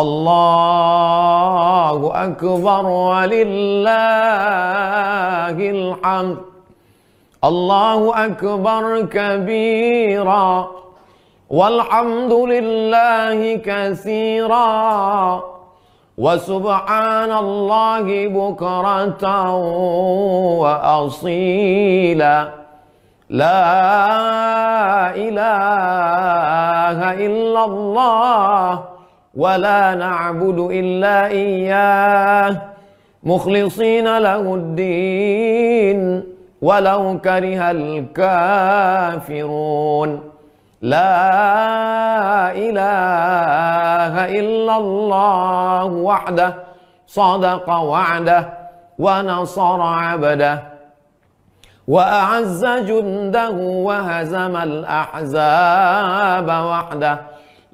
الله أكبر ولله الحمد الله أكبر كبيرا والحمد لله كثيرا وسبحان الله بكرة وأصيلا لا إله إلا الله ولا نعبد إلا إياه مخلصين له الدين ولو كره الكافرون لا إله إلا الله وحده صدق وعده ونصر عبده وأعز جنده وهزم الأحزاب وحده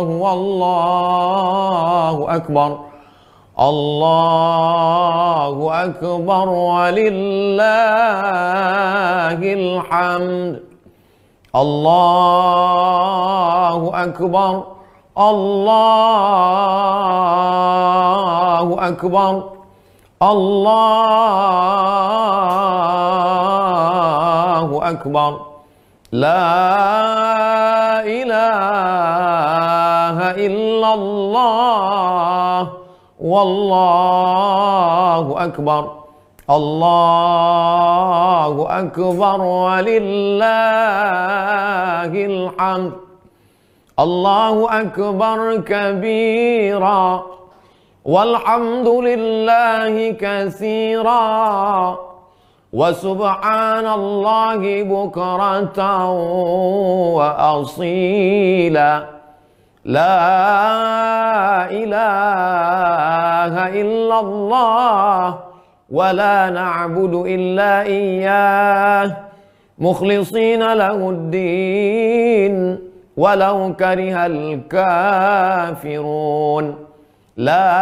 والله أكبر الله أكبر ولله الحمد الله أكبر الله أكبر الله أكبر لا إله إله إلا الله والله أكبر الله أكبر ولله الحمد الله أكبر كبيرا والحمد لله كثيرا وسبحان الله بكرة وأصيلا لا إله إلا الله ولا نعبد إلا إياه مخلصين له الدين ولو كره الكافرون لا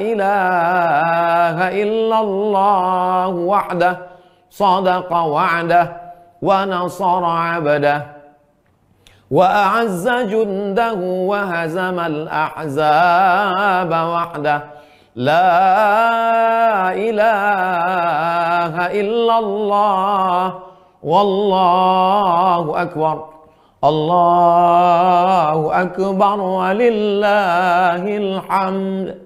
إله إلا الله وحده صدق وعده ونصر عبده وأعز جنده وهزم الأحزاب وحده لا إله إلا الله والله أكبر الله أكبر ولله الحمد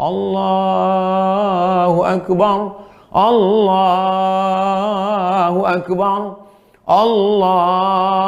الله أكبر الله أكبر الله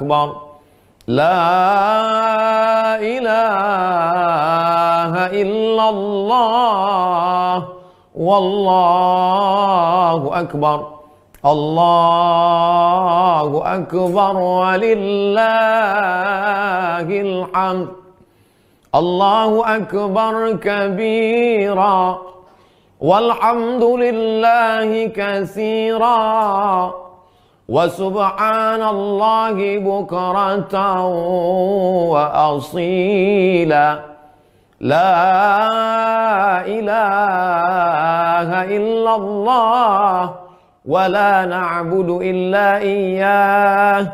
أكبر لا إله إلا الله والله أكبر الله أكبر ولله الحمد الله أكبر كبيرا والحمد لله كثيرا وسبحان الله بكرة وأصيلا لا إله إلا الله ولا نعبد إلا إياه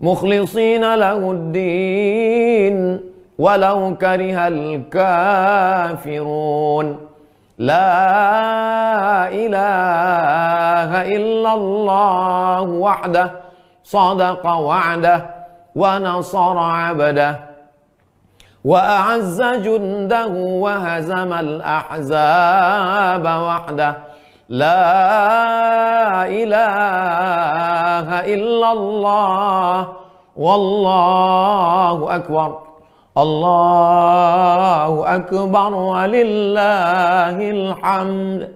مخلصين له الدين ولو كره الكافرون لا إله إلا الله وحده صدق وعده ونصر عبده وأعز جنده وهزم الأحزاب وحده لا إله إلا الله والله أكبر الله أكبر ولله الحمد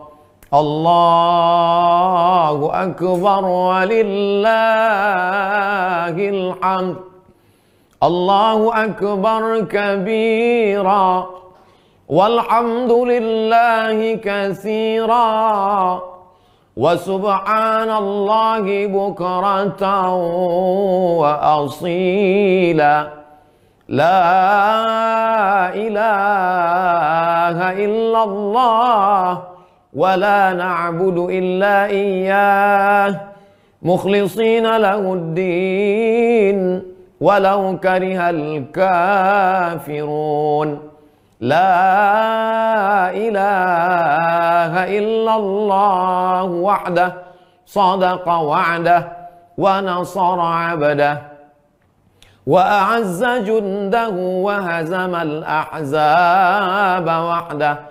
الله أكبر ولله الحمد الله أكبر كبيرا والحمد لله كثيرا وسبحان الله بكرة وأصيلا لا إله إلا الله ولا نعبد إلا إياه مخلصين له الدين ولو كره الكافرون لا إله إلا الله وحده صدق وعده ونصر عبده وأعز جنده وهزم الأحزاب وحده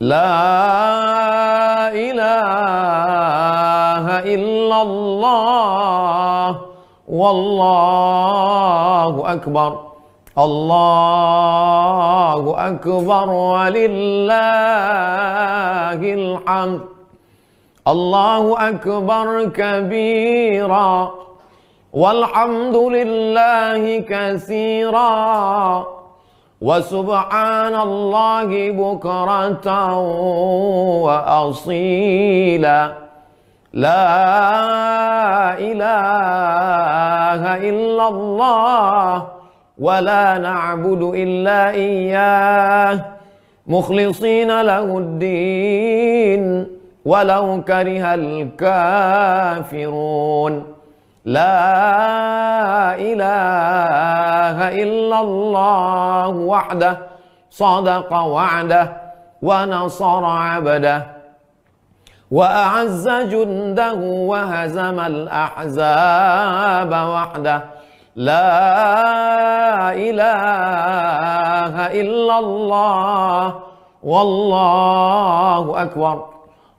لا إله إلا الله والله أكبر الله أكبر ولله الحمد الله أكبر كبيرا والحمد لله كثيرا وسبحان الله بكرة وأصيلا لا إله إلا الله ولا نعبد إلا إياه مخلصين له الدين ولو كره الكافرون لا إله إلا الله وحده صدق وعده ونصر عبده وأعز جنده وهزم الأحزاب وحده لا إله إلا الله والله أكبر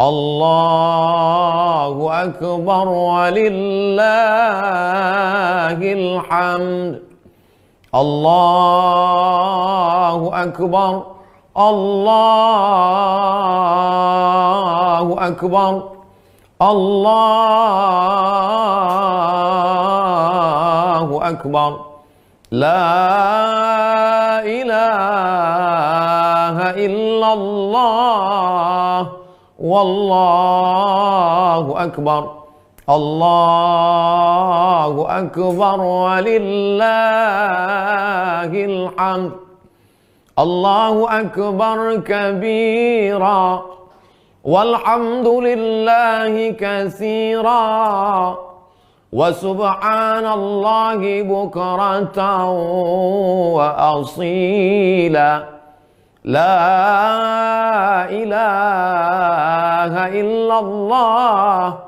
الله أكبر ولله الحمد الله أكبر الله أكبر الله أكبر لا إله إلا الله والله أكبر الله أكبر ولله الحمد الله أكبر كبيرا والحمد لله كثيرا وسبحان الله بكرة وأصيلا لا إله إلا الله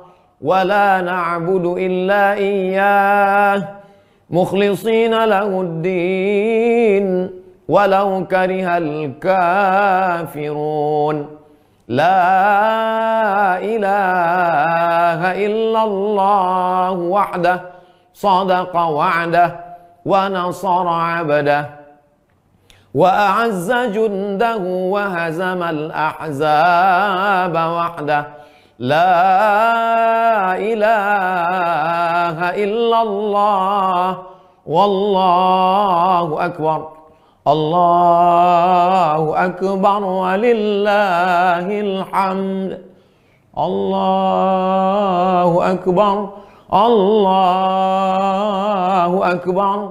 ولا نعبد إلا إياه مخلصين له الدين ولو كره الكافرون لا إله إلا الله وحده صدق وعده ونصر عبده وأعز جنده وهزم الأحزاب وحده لا إله إلا الله والله أكبر الله أكبر ولله الحمد الله أكبر الله أكبر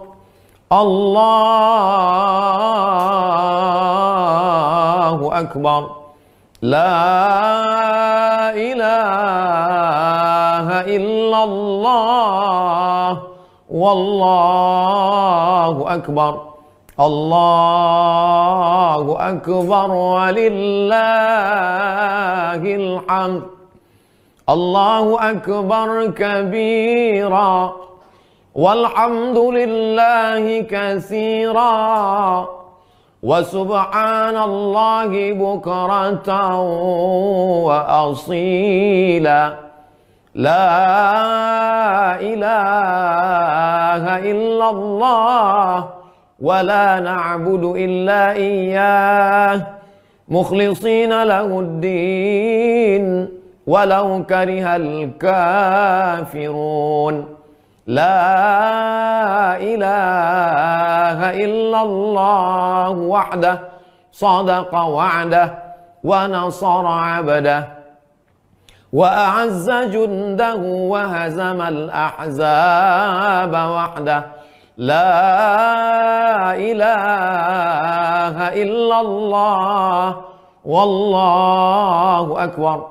الله أكبر لا إله إلا الله والله أكبر الله أكبر ولله الحمد الله أكبر كبيراً والحمد لله كثيرا وسبحان الله بكرة وأصيلا لا إله إلا الله ولا نعبد إلا إياه مخلصين له الدين ولو كره الكافرون لا إله إلا الله وحده صدق وعده ونصر عبده وأعز جنده وهزم الأحزاب وحده لا إله إلا الله والله أكبر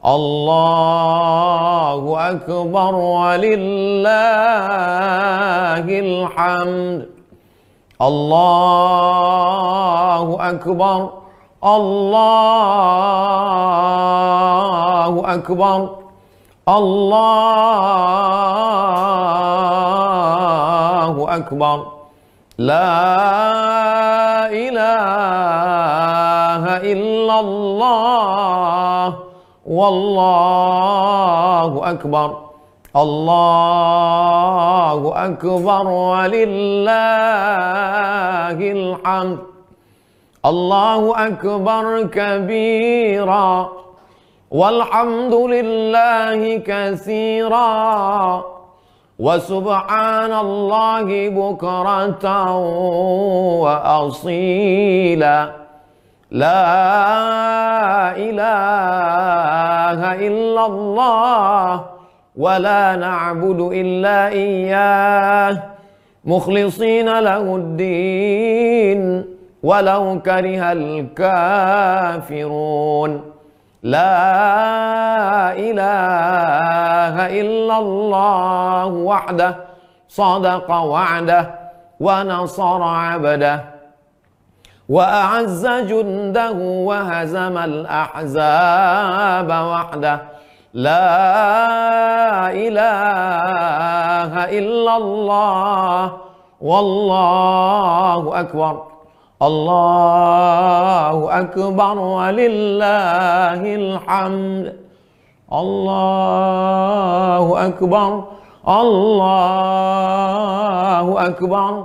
الله أكبر ولله الحمد الله أكبر الله أكبر الله أكبر لا إله إلا الله والله أكبر الله أكبر ولله الحمد الله أكبر كبيرا والحمد لله كثيرا وسبحان الله بكرة وأصيلا لا إله إلا الله ولا نعبد إلا إياه مخلصين له الدين ولو كره الكافرون لا إله إلا الله وحده صدق وعده ونصر عبده وأعز جنده وهزم الأحزاب وحده لا إله إلا الله والله أكبر الله أكبر ولله الحمد الله أكبر الله أكبر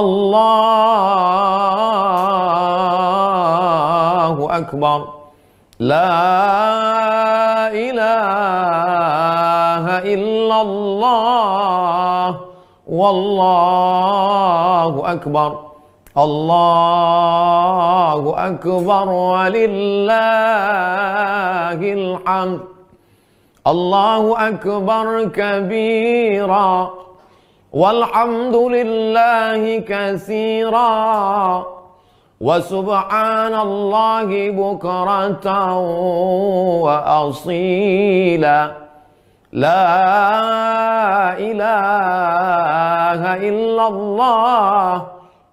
الله أكبر لا إله إلا الله والله أكبر الله أكبر ولله الحمد الله أكبر كبيراً والحمد لله كثيرا وسبحان الله بكرة وأصيلا لا إله إلا الله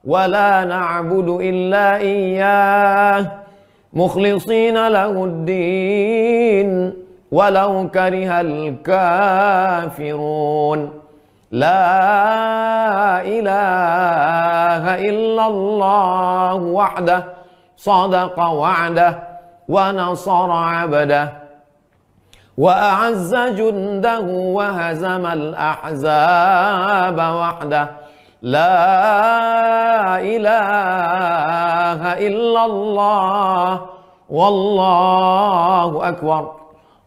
ولا نعبد إلا إياه مخلصين له الدين ولو كره الكافرون لا إله إلا الله وحده صدق وعده ونصر عبده وأعز جنده وهزم الأحزاب وحده لا إله إلا الله والله أكبر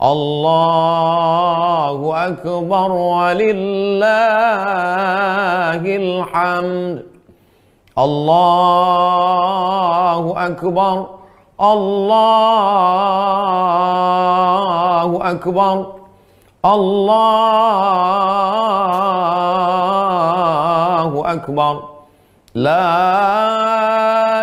الله أكبر ولله الحمد الله أكبر الله أكبر الله أكبر لا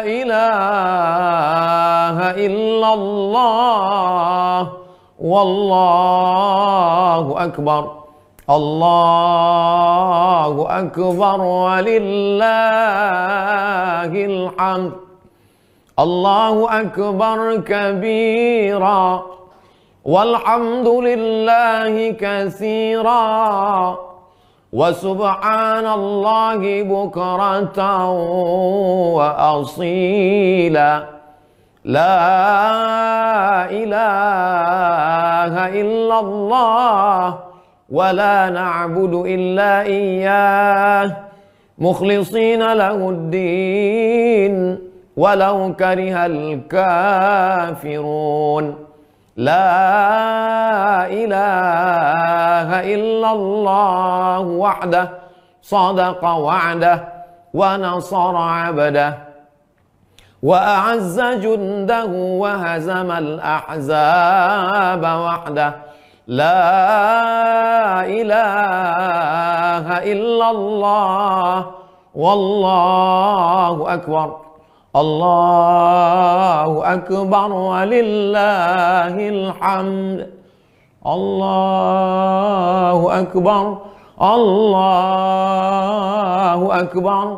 إله إلا الله والله أكبر الله أكبر ولله الحمد الله أكبر كبيرا والحمد لله كثيرا وسبحان الله بكرة وأصيلا لا إله إلا الله ولا نعبد إلا إياه مخلصين له الدين ولو كره الكافرون لا إله إلا الله وحده صدق وعده ونصر عبده وأعز جنده وهزم الأحزاب وحده لا إله إلا الله والله أكبر الله أكبر ولله الحمد الله أكبر الله أكبر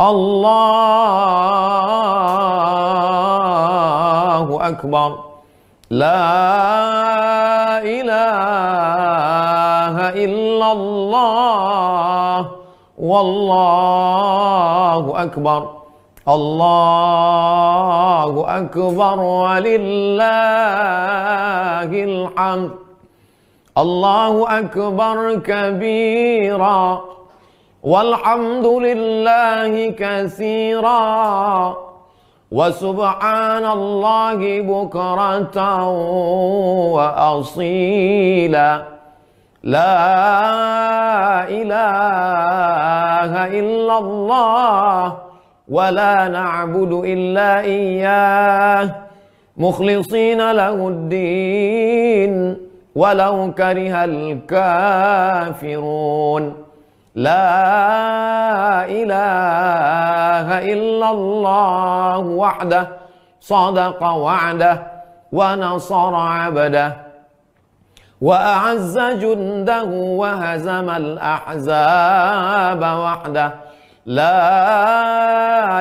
الله أكبر لا إله إلا الله والله أكبر الله أكبر ولله الحمد الله أكبر كبيراً والحمد لله كثيرا وسبحان الله بكرة وأصيلا لا إله إلا الله ولا نعبد إلا إياه مخلصين له الدين ولو كره الكافرون لا إله إلا الله وحده صدق وعده ونصر عبده وأعز جنده وهزم الأحزاب وحده لا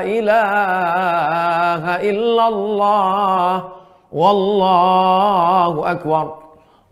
إله إلا الله والله أكبر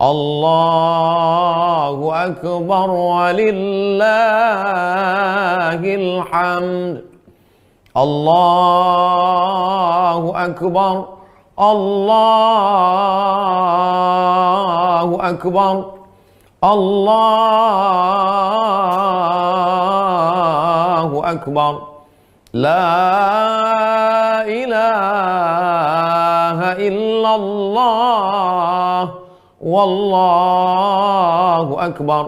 الله أكبر ولله الحمد الله أكبر الله أكبر الله أكبر لا إله إلا الله والله أكبر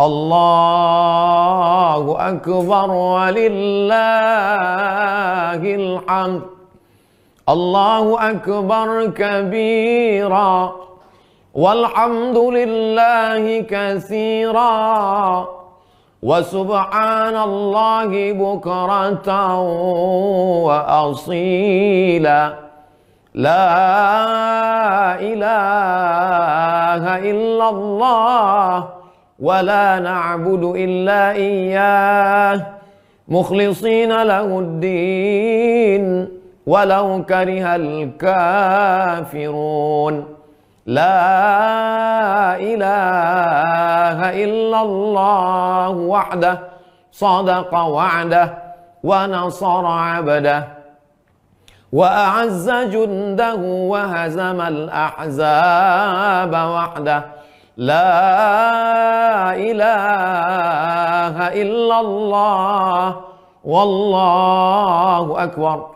الله أكبر ولله الحمد الله أكبر كبيرا والحمد لله كثيرا وسبحان الله بكرة وأصيلا لا إله إلا الله ولا نعبد إلا إياه مخلصين له الدين ولو كره الكافرون لا إله إلا الله وحده صدق وعده ونصر عبده وأعز جنده وهزم الأحزاب وحده لا إله إلا الله والله أكبر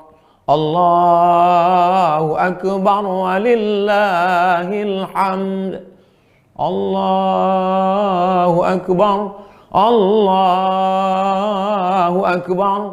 الله أكبر ولله الحمد الله أكبر الله أكبر